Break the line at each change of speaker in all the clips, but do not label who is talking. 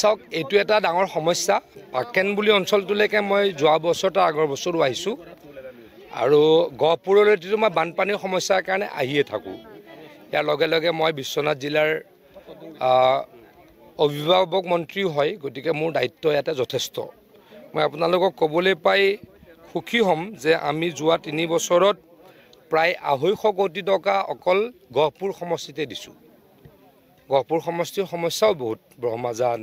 চাওক এইটো এটা ডাঙৰ সমস্যা পাকেন বুলি অঞ্চলটোলৈকে মই যোৱা বছৰ তাৰ আগৰ বছৰো আহিছোঁ আৰু গহপুৰলৈতো মই বানপানীৰ সমস্যাৰ কাৰণে আহিয়ে থাকোঁ ইয়াৰ লগে লগে মই বিশ্বনাথ জিলাৰ অভিভাৱক মন্ত্ৰীও হয় গতিকে মোৰ দায়িত্ব ইয়াতে যথেষ্ট মই আপোনালোকক ক'বলৈ পাই সুখী হ'ম যে আমি যোৱা তিনি বছৰত প্ৰায় আঢ়ৈশ কোটি টকা অকল গহপুৰ সমষ্টিতে দিছোঁ গহপুৰ সমষ্টিৰ সমস্যাও বহুত ব্ৰহ্মাজান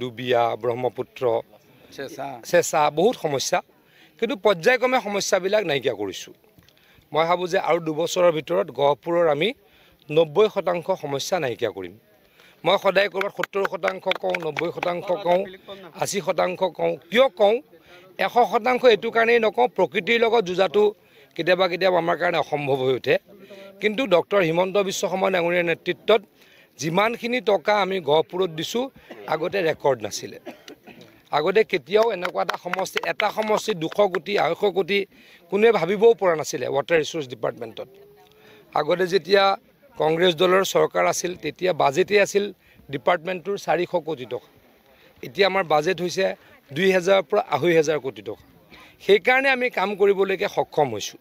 ডুবিয়া ব্ৰহ্মপুত্ৰ চেঁচা বহুত সমস্যা কিন্তু পৰ্যায়ক্ৰমে সমস্যাবিলাক নাইকিয়া কৰিছোঁ মই ভাবোঁ যে আৰু দুবছৰৰ ভিতৰত গহপুৰৰ আমি নব্বৈ শতাংশ সমস্যা নাইকিয়া কৰিম মই সদায় ক'ৰবাত সত্তৰ শতাংশ কওঁ নব্বৈ শতাংশ কওঁ আশী শতাংশ কওঁ কিয় কওঁ এশ শতাংশ এইটো কাৰণেই নকওঁ প্ৰকৃতিৰ লগত যুঁজাটো কেতিয়াবা কেতিয়াবা আমাৰ কাৰণে অসম্ভৱ হৈ উঠে কিন্তু ডক্টৰ হিমন্ত বিশ্ব শৰ্মা ডাঙৰীয়াৰ নেতৃত্বত যিমানখিনি টকা আমি গহপুৰত দিছোঁ আগতে ৰেকৰ্ড নাছিলে আগতে কেতিয়াও এনেকুৱা এটা সমষ্টি এটা সমষ্টি দুশ কোটি আঢ়ৈশ কোটি কোনেও ভাবিবও পৰা নাছিলে ৱাটাৰ ৰিচ'ৰ্চ ডিপাৰ্টমেণ্টত আগতে যেতিয়া কংগ্ৰেছ দলৰ চৰকাৰ আছিল তেতিয়া বাজেটেই আছিল ডিপাৰ্টমেণ্টটোৰ চাৰিশ কোটি টকা এতিয়া আমাৰ বাজেট হৈছে দুই হেজাৰৰ পৰা আঢ়ৈ হেজাৰ কোটি টকা সেইকাৰণে আমি কাম কৰিবলৈকে সক্ষম হৈছোঁ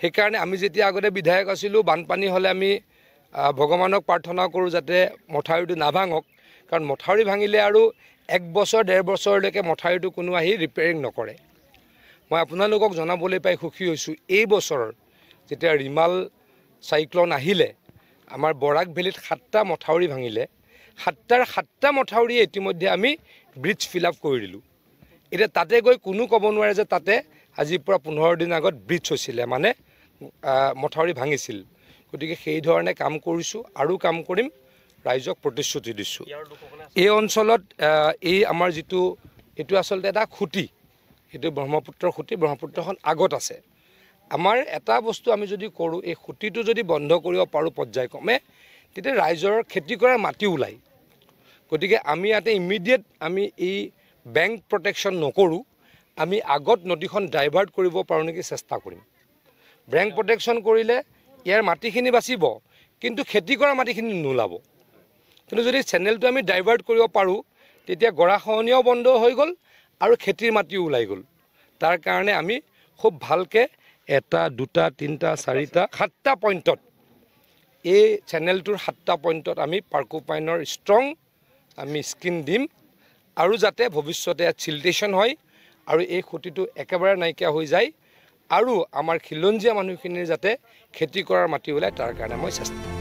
সেইকাৰণে আমি যেতিয়া আগতে বিধায়ক আছিলোঁ বানপানী হ'লে আমি ভগৱানক প্ৰাৰ্থনা কৰোঁ যাতে মথাউৰিটো নাভাঙক কাৰণ মথাউৰি ভাঙিলে আৰু এক বছৰ ডেৰ বছৰলৈকে মথাউৰিটো কোনো আহি ৰিপেয়াৰিং নকৰে মই আপোনালোকক জনাবলৈ পাই সুখী হৈছোঁ এই বছৰৰ যেতিয়া ৰিমাল চাইক্লন আহিলে আমাৰ বৰাক ভেলীত সাতটা মথাউৰি ভাঙিলে সাতটাৰ সাতটা মথাউৰিয়ে ইতিমধ্যে আমি ব্ৰিজ ফিল আপ কৰি দিলোঁ এতিয়া তাতে গৈ কোনো ক'ব নোৱাৰে যে তাতে আজিৰ পৰা পোন্ধৰ দিন আগত ব্ৰিজ হৈছিলে মানে মথাউৰি ভাঙিছিল গতিকে সেইধৰণে কাম কৰিছোঁ আৰু কাম কৰিম ৰাইজক প্ৰতিশ্ৰুতি দিছোঁ এই অঞ্চলত এই আমাৰ যিটো এইটো আচলতে এটা খুঁটি সেইটো ব্ৰহ্মপুত্ৰৰ খুঁটি ব্ৰহ্মপুত্ৰখন আগত আছে আমাৰ এটা বস্তু আমি যদি কৰোঁ এই খুঁটিটো যদি বন্ধ কৰিব পাৰোঁ পৰ্যায়ক্ৰমে তেতিয়া ৰাইজৰ খেতি কৰাৰ মাটি ওলায় গতিকে আমি ইয়াতে ইমিডিয়েট আমি এই বেংক প্ৰটেকশ্যন নকৰোঁ আমি আগত নদীখন ডাইভাৰ্ট কৰিব পাৰোঁ নেকি চেষ্টা কৰিম বেংক প্ৰটেকশ্যন কৰিলে ইয়াৰ মাটিখিনি বাচিব কিন্তু খেতি কৰা মাটিখিনি নোলাব কিন্তু যদি চেনেলটো আমি ডাইভাৰ্ট কৰিব পাৰোঁ তেতিয়া গৰা খহনীয়াও বন্ধ হৈ গ'ল আৰু খেতিৰ মাটিও ওলাই গ'ল তাৰ কাৰণে আমি খুব ভালকৈ এটা দুটা তিনিটা চাৰিটা সাতটা পইণ্টত এই চেনেলটোৰ সাতটা পইণ্টত আমি পাইনৰ ষ্ট্ৰং আমি স্কিন দিম আৰু যাতে ভৱিষ্যতে ইয়াত চিলটেশ্যন হয় আৰু এই খুঁটিটো একেবাৰে নাইকিয়া হৈ যায় আৰু আমাৰ খিলঞ্জীয়া মানুহখিনিৰ যাতে খেতি কৰাৰ মাটি ওলায় তাৰ কাৰণে মই চেষ্টা